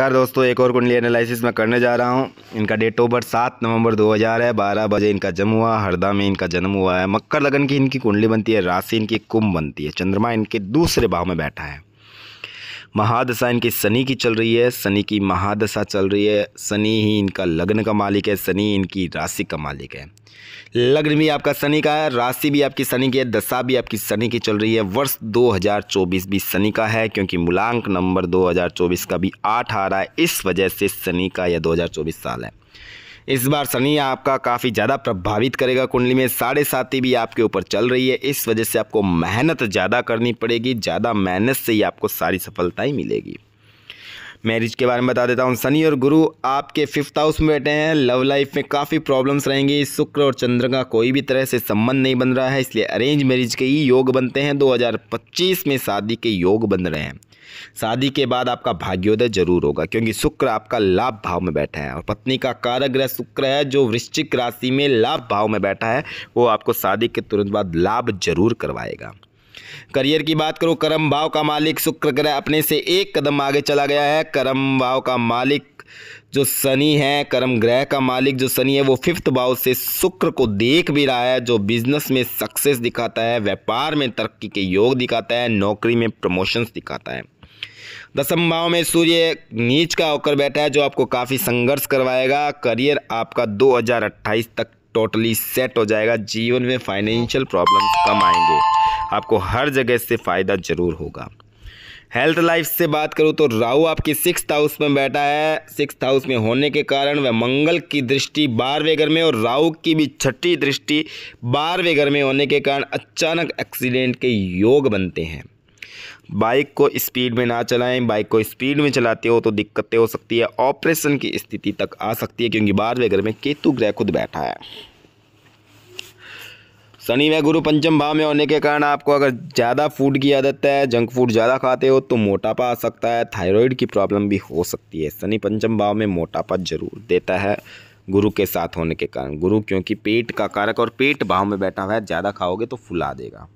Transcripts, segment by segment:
नमस्कार दोस्तों एक और कुंडली एनालिसिस मैं करने जा रहा हूँ इनका डेट ऑफ बर्थ सात नवंबर 2000 है बारह बजे इनका जन्म हुआ हरदा में इनका जन्म हुआ है मकर लगन की इनकी कुंडली बनती है राशि इनकी कुंभ बनती है चंद्रमा इनके दूसरे भाव में बैठा है महादशा इनकी शनि की चल रही है शनि की महादशा चल रही है शनि ही इनका लग्न का मालिक है शनि इनकी राशि का मालिक है लग्न भी आपका शनि का है राशि भी आपकी शनि की है दशा भी आपकी शनि की चल रही है वर्ष 2024 भी शनि का है क्योंकि मूलांक नंबर 2024 का भी आठ आ रहा है इस वजह से शनि का यह 2024 साल है इस बार शनि आपका काफ़ी ज़्यादा प्रभावित करेगा कुंडली में साढ़े साथी भी आपके ऊपर चल रही है इस वजह से आपको मेहनत ज़्यादा करनी पड़ेगी ज़्यादा मेहनत से ही आपको सारी सफलताएँ मिलेगी मैरिज के बारे में बता देता हूँ शनि और गुरु आपके फिफ्थ हाउस में बैठे हैं लव लाइफ में काफ़ी प्रॉब्लम्स रहेंगी शुक्र और चंद्र का कोई भी तरह से संबंध नहीं बन रहा है इसलिए अरेंज मैरिज के ही योग बनते हैं 2025 में शादी के योग बन रहे हैं शादी के बाद आपका भाग्योदय जरूर होगा क्योंकि शुक्र आपका लाभ भाव में बैठा है और पत्नी का कारक ग्रह शुक्र है जो वृश्चिक राशि में लाभ भाव में बैठा है वो आपको शादी के तुरंत बाद लाभ जरूर करवाएगा करियर की बात करो कर्म भाव का मालिक शुक्र ग्रह अपने से एक कदम आगे चला गया है कर्म भाव का मालिक जो शनि है कर्म ग्रह का मालिक जो शनि है वो फिफ्थ भाव से शुक्र को देख भी रहा है जो बिजनेस में सक्सेस दिखाता है व्यापार में तरक्की के योग दिखाता है नौकरी में प्रमोशंस दिखाता है दसम भाव में सूर्य नीच का होकर बैठा है जो आपको काफ़ी संघर्ष करवाएगा करियर आपका 2028 तक टोटली सेट हो जाएगा जीवन में फाइनेंशियल प्रॉब्लम्स कम आएंगे आपको हर जगह से फ़ायदा ज़रूर होगा हेल्थ लाइफ से बात करूँ तो राहु आपकी सिक्स हाउस में बैठा है सिक्स हाउस में होने के कारण वह मंगल की दृष्टि बारहवें घर में और राहु की भी छठी दृष्टि बारहवें घर में होने के कारण अचानक एक्सीडेंट के योग बनते हैं बाइक को स्पीड में ना चलाएं बाइक को स्पीड में चलाते हो तो दिक्कतें हो सकती है ऑपरेशन की स्थिति तक आ सकती है क्योंकि बारहवें घर में केतु ग्रह खुद बैठा है शनि व गुरु पंचम भाव में होने के कारण आपको अगर ज़्यादा फूड की आदत है जंक फूड ज़्यादा खाते हो तो मोटापा आ सकता है थायराइड की प्रॉब्लम भी हो सकती है शनि पंचम भाव में मोटापा जरूर देता है गुरु के साथ होने के कारण गुरु क्योंकि पेट का कारक और पेट भाव में बैठा हुआ है ज़्यादा खाओगे तो फुला देगा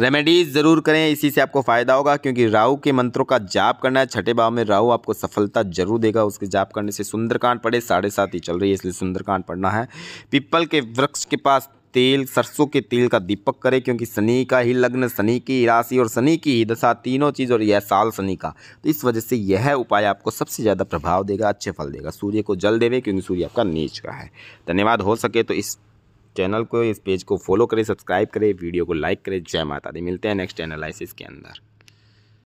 रेमेडीज़ ज़रूर करें इसी से आपको फ़ायदा होगा क्योंकि राहु के मंत्रों का जाप करना है छठे भाव में राहु आपको सफलता जरूर देगा उसके जाप करने से सुंदरकांड पड़े साढ़े सात ही चल रही है इसलिए सुंदरकांड पढ़ना है पीपल के वृक्ष के पास तेल सरसों के तेल का दीपक करें क्योंकि शनि का ही लग्न शनि की राशि और शनि की ही दशा तीनों चीज़ और यह साल शनि का तो इस वजह से यह उपाय आपको सबसे ज़्यादा प्रभाव देगा अच्छे फल देगा सूर्य को जल देवे क्योंकि सूर्य आपका नीच का है धन्यवाद हो सके तो इस चैनल को इस पेज को फॉलो करें सब्सक्राइब करें वीडियो को लाइक करें जय माता दी मिलते हैं नेक्स्ट एनालिसिस के अंदर